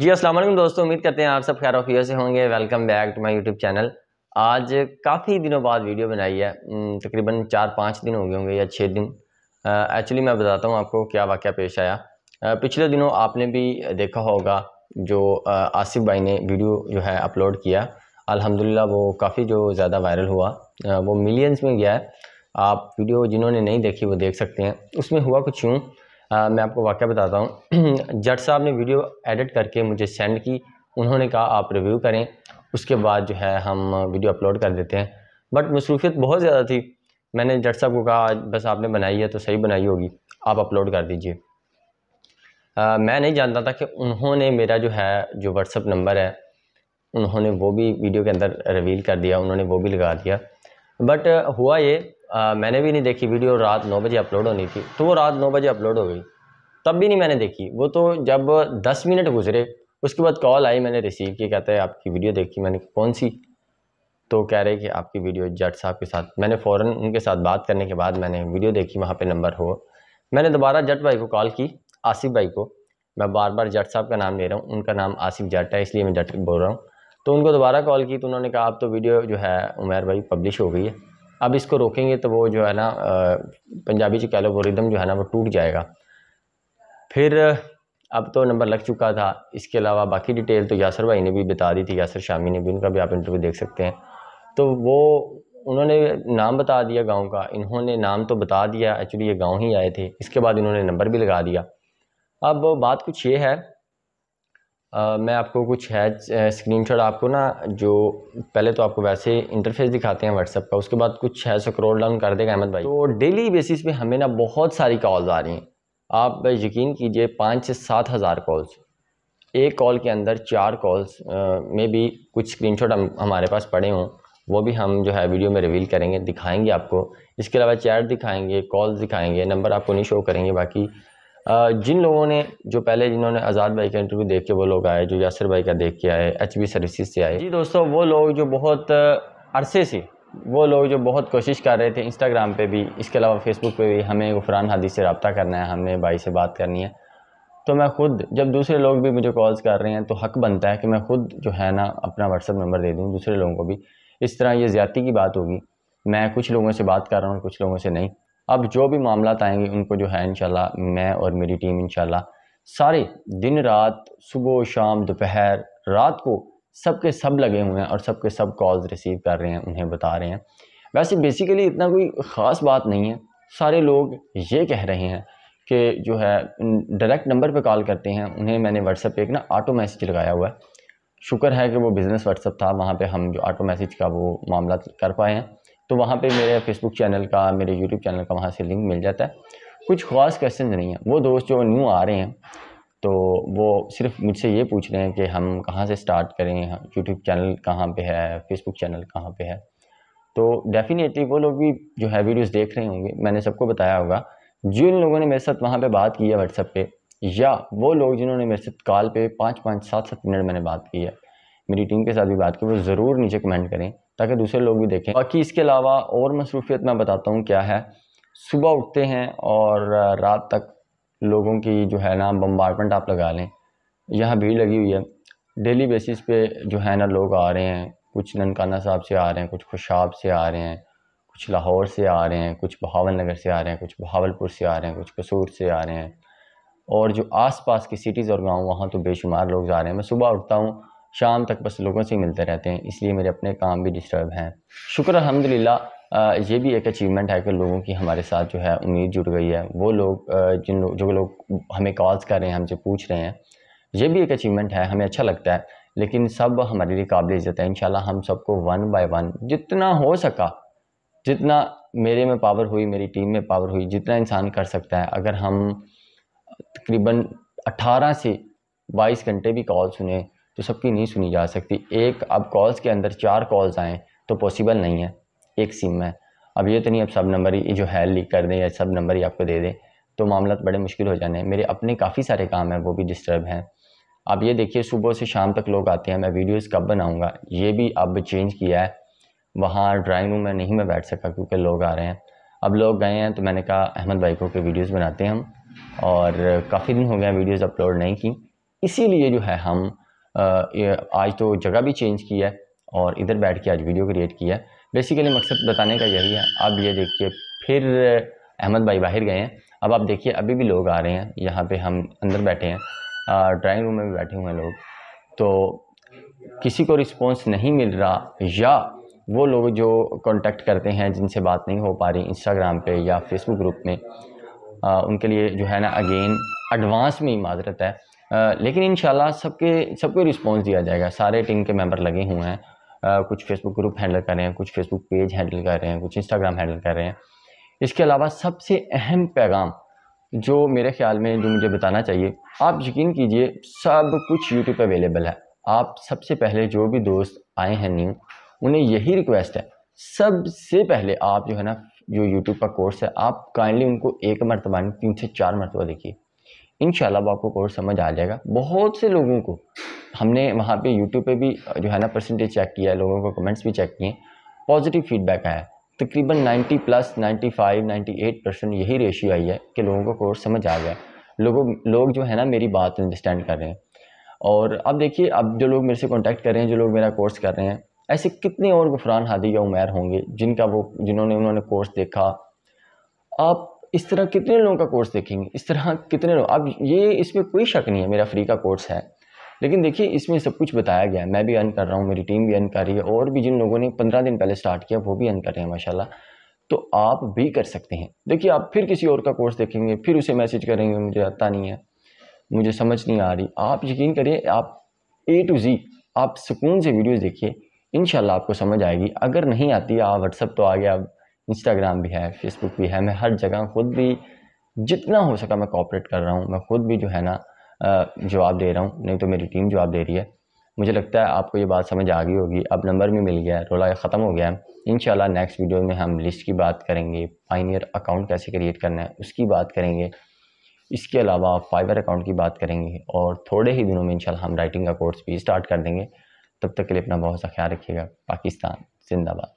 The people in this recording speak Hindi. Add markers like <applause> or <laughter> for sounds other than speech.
जी वालेकुम दोस्तों उम्मीद करते हैं आप सब खैर ऑफियर से होंगे welcome back to my YouTube channel आज काफ़ी दिनों बाद वीडियो बनाई है तकरीबन चार पाँच दिन हो गए होंगे या छः दिन एक्चुअली मैं बताता हूँ आपको क्या वाक़ पेश आया आ, पिछले दिनों आपने भी देखा होगा जो आ, आसिफ भाई ने वीडियो जो है अपलोड किया अलहमदिल्ला वो काफ़ी जो ज़्यादा वायरल हुआ आ, वो मिलियंस में गया है आप वीडियो जिन्होंने नहीं देखी वो देख सकते हैं उसमें हुआ कुछ यूँ आ, मैं आपको वाक्य बताता हूँ <clears throat> जट साहब ने वीडियो एडिट करके मुझे सेंड की उन्होंने कहा आप रिव्यू करें उसके बाद जो है हम वीडियो अपलोड कर देते हैं बट मसरूफियत बहुत ज़्यादा थी मैंने जट साहब को कहा बस आपने बनाई है तो सही बनाई होगी आप अपलोड कर दीजिए मैं नहीं जानता था कि उन्होंने मेरा जो है जो व्हाट्सअप नंबर है उन्होंने वो भी वीडियो के अंदर रिवील कर दिया उन्होंने वो भी लगा दिया बट uh, हुआ ये आ, uh, मैंने भी नहीं देखी वीडियो रात नौ बजे अपलोड होनी थी तो वो रात नौ बजे अपलोड हो गई तब भी नहीं मैंने देखी वो तो जब दस मिनट गुजरे उसके बाद कॉल आई मैंने रिसीव की कहते हैं आपकी वीडियो देखी मैंने कौन सी तो कह रहे कि आपकी वीडियो जट साहब के साथ मैंने फ़ौर उनके साथ बात करने के बाद मैंने वीडियो देखी वहाँ पर नंबर हो मैंने दोबारा जट भाई को कॉल की आसिफ भाई को मैं बार बार जट साहब का नाम ले रहा हूँ उनका नाम आसिफ जट है इसलिए मैं जट बोल रहा हूँ तो उनको दोबारा कॉल की तो उन्होंने कहा अब तो वीडियो जो है उमेर भाई पब्लिश हो गई है अब इसको रोकेंगे तो वो जो है ना पंजाबी जो रिदम जो है ना वो टूट जाएगा फिर अब तो नंबर लग चुका था इसके अलावा बाकी डिटेल तो यासर भाई ने भी बता दी थी यासर शामी ने भी उनका भी आप इंटरव्यू देख सकते हैं तो वो उन्होंने नाम बता दिया गांव का इन्होंने नाम तो बता दिया एक्चुअली ये गांव ही आए थे इसके बाद इन्होंने नंबर भी लगा दिया अब बात कुछ ये है मैं आपको कुछ है स्क्रीनशॉट आपको ना जो पहले तो आपको वैसे इंटरफेस दिखाते हैं व्हाट्सअप का उसके बाद कुछ है स्क्रोल डाउन कर देगा अहमद भाई तो डेली बेसिस पे हमें ना बहुत सारी कॉल्स आ रही हैं आप यकीन कीजिए पाँच से सात हज़ार कॉल्स एक कॉल के अंदर चार कॉल्स में भी कुछ स्क्रीन हम हमारे पास पड़े हों वो भी हम जो है वीडियो में रिवील करेंगे दिखाएंगे आपको इसके अलावा चैट दिखाएंगे कॉल दिखाएंगे नंबर आपको नहीं शो करेंगे बाकी जिन लोगों ने जो पहले जिन्होंने आज़ाद भाई का इंटरव्यू देख के वो लोग आए जो यासर भाई का देख के आए एच बी सर्विसेज से आए जी दोस्तों वो लोग जो बहुत अरसे से वो लोग जो बहुत कोशिश कर रहे थे इंस्टाग्राम पे भी इसके अलावा फेसबुक पे भी हमें गुफरान हादी से रबता करना है हमने भाई से बात करनी है तो मैं खुद जब दूसरे लोग भी मुझे कॉल्स कर रहे हैं तो हक बनता है कि मैं खुद जो है ना अपना व्हाट्सअप नंबर दे दूँ दूसरे लोगों को भी इस तरह ये ज्यादा की बात होगी मैं कुछ लोगों से बात कर रहा हूँ कुछ लोगों से नहीं अब जो भी मामला आएंगे उनको जो है इनशाला मैं और मेरी टीम इनशाला सारे दिन रात सुबह शाम दोपहर रात को सब के सब लगे हुए हैं और सब के सब कॉल्स रिसीव कर रहे हैं उन्हें बता रहे हैं वैसे बेसिकली इतना कोई ख़ास बात नहीं है सारे लोग ये कह रहे हैं कि जो है डायरेक्ट नंबर पे कॉल करते हैं उन्हें मैंने व्हाट्सएप पे एक ना ऑटो मैसेज लगाया हुआ है शुक्र है कि वो बिज़नेस व्हाट्सअप था वहाँ पे हम जो ऑटो मैसेज का वो मामला कर पाए हैं तो वहाँ पे मेरे फेसबुक चैनल का मेरे यूट्यूब चैनल का वहाँ से लिंक मिल जाता है कुछ ख़ास क्वेश्चन नहीं है वो दोस्त जो न्यू आ रहे हैं तो वो सिर्फ मुझसे ये पूछ रहे हैं कि हम कहाँ से स्टार्ट करें यूट्यूब चैनल कहाँ पे है फेसबुक चैनल कहाँ पे है तो डेफिनेटली वो लोग भी जो है वीडियोस देख रहे होंगे मैंने सबको बताया होगा जिन लोगों ने मेरे साथ वहाँ पे बात की है व्हाट्सअप पर या वो लोग जिन्होंने मेरे साथ कॉल पे पाँच पाँच सात सात मिनट मैंने बात की है मेरी टीम के साथ भी बात की वो ज़रूर नीचे कमेंट करें ताकि दूसरे लोग भी देखें बाकी इसके अलावा और मसरूफियत मैं बताता हूँ क्या है सुबह उठते हैं और रात तक लोगों की जो है ना बम्बारमेंट आप लगा लें यहाँ भीड़ लगी हुई है डेली बेसिस पे जो है ना लोग आ रहे हैं कुछ ननकाना साहब से आ रहे हैं कुछ खुशाब से आ रहे हैं कुछ लाहौर से आ रहे हैं कुछ बहावल नगर से आ रहे हैं कुछ बहावलपुर से आ रहे हैं कुछ कसूर से आ रहे हैं और जो आस पास की सिटीज़ और गाँव वहाँ तो बेशुमार लोग जा रहे हैं मैं सुबह उठता हूँ शाम तक बस लोगों से मिलते रहते हैं इसलिए मेरे अपने काम भी डिस्टर्ब हैं शुक्र अलहमदिल्ला ये भी एक अचीवमेंट है कि लोगों की हमारे साथ जो है उम्मीद जुड़ गई है वो लोग जिन लोग जो लोग हमें कॉल्स कर रहे हैं हमसे पूछ रहे हैं ये भी एक अचीवमेंट है हमें अच्छा लगता है लेकिन सब हमारे लिए काबिल इज़्ज़त है इन हम सबको वन बाय वन जितना हो सका जितना मेरे में पावर हुई मेरी टीम में पावर हुई जितना इंसान कर सकता है अगर हम तकरीबन 18 से 22 घंटे भी कॉल सुने तो सबकी नहीं सुनी जा सकती एक अब कॉल्स के अंदर चार कॉल्स आएँ तो पॉसिबल नहीं है एक सिम में अब ये तो नहीं अब सब नंबर ही जो है लीक कर दें या सब नंबर ही आपको दे दें तो मामला बड़े मुश्किल हो जाने हैं मेरे अपने काफ़ी सारे काम हैं वो भी डिस्टर्ब हैं आप ये देखिए सुबह से शाम तक लोग आते हैं मैं वीडियोस कब बनाऊंगा ये भी अब चेंज किया है वहाँ ड्राइंग रूम में नहीं मैं बैठ सका क्योंकि लोग आ रहे हैं अब लोग गए हैं तो मैंने कहा अहमद भाई को के वीडियोस बनाते हैं हम और काफ़ी दिन हो गए वीडियोस अपलोड नहीं की इसीलिए जो है हम आज तो जगह भी चेंज की है और इधर बैठ के आज वीडियो क्रिएट किया है बेसिकली मकसद बताने का यही है अब ये देखिए फिर अहमद भाई बाहर गए हैं अब आप देखिए अभी भी लोग आ रहे हैं यहाँ पे हम अंदर बैठे हैं ड्राइंग रूम में भी बैठे हुए हैं लोग तो किसी को रिस्पॉन्स नहीं मिल रहा या वो लोग जो कांटेक्ट करते हैं जिनसे बात नहीं हो पा रही इंस्टाग्राम पे या फेसबुक ग्रुप में आ, उनके लिए जो है ना अगेन एडवांस में ही माजरत है लेकिन इन सबके सबको रिस्पॉन्स दिया जाएगा सारे टीम के मेम्बर लगे हुए हैं कुछ फेसबुक ग्रुप हैंडल कर रहे हैं कुछ फेसबुक पेज हैंडल कर रहे हैं कुछ इंस्टाग्राम हैंडल कर रहे हैं इसके अलावा सबसे अहम पैगाम जो मेरे ख्याल में जो मुझे बताना चाहिए आप यकीन कीजिए सब कुछ यूट्यूब पर अवेलेबल है आप सबसे पहले जो भी दोस्त आए हैं न्यू उन्हें यही रिक्वेस्ट है सबसे पहले आप जो है ना जो यूट्यूब का कोर्स है आप काइंडली उनको एक मरतबा नहीं तीन से चार मरतबा देखिए इन आपको कोर्स समझ आ जाएगा बहुत से लोगों को हमने वहाँ पे यूट्यूब पे भी जो है ना परसेंटेज चेक किया है लोगों को कमेंट्स भी चेक किए पॉजिटिव फीडबैक आया तकरीबन 90 प्लस 95 98 परसेंट यही रेशियो आई है कि लोगों को कोर्स समझ आ गया लोगों लोग जो है ना मेरी बात अंडरस्टैंड कर रहे हैं और अब देखिए अब जो लोग मेरे से कॉन्टैक्ट कर रहे हैं जो लोग मेरा कोर्स कर रहे हैं ऐसे कितने और गुफरान हादी या उमैर होंगे जिनका वो जिन्होंने उन्होंने कोर्स देखा आप इस तरह कितने लोगों का कोर्स देखेंगे इस तरह कितने लोग अब ये इसमें कोई शक नहीं है मेरा फ्री का कोर्स है लेकिन देखिए इसमें सब कुछ बताया गया है मैं भी अन कर रहा हूँ मेरी टीम भी अन कर रही है और भी जिन लोगों ने पंद्रह दिन पहले स्टार्ट किया वो भी अन कर रहे हैं माशाल्लाह तो आप भी कर सकते हैं देखिए आप फिर किसी और का कोर्स देखेंगे फिर उसे मैसेज करेंगे मुझे आता नहीं है मुझे समझ नहीं आ रही आप यकीन करिए आप ए टू जी आप सुकून से वीडियोज़ देखिए इन आपको समझ आएगी अगर नहीं आती आप व्हाट्सअप तो आ गया इंस्टाग्राम भी है फेसबुक भी है मैं हर जगह खुद भी जितना हो सका मैं कॉपरेट कर रहा हूँ मैं खुद भी जो है ना जवाब दे रहा हूँ नहीं तो मेरी टीम जवाब दे रही है मुझे लगता है आपको ये बात समझ आ गई होगी अब नंबर भी मिल गया है रोला ख़त्म हो गया है इंशाल्लाह नेक्स्ट वीडियो में हम लिस्ट की बात करेंगे पाइनियर अकाउंट कैसे क्रिएट करना है उसकी बात करेंगे इसके अलावा फाइबर अकाउंट की बात करेंगे और थोड़े ही दिनों में इंशाल्लाह हम राइटिंग का कोर्स भी स्टार्ट कर देंगे तब तक के लिए अपना बहुत सा ख्याल रखिएगा पाकिस्तान जिंदाबाद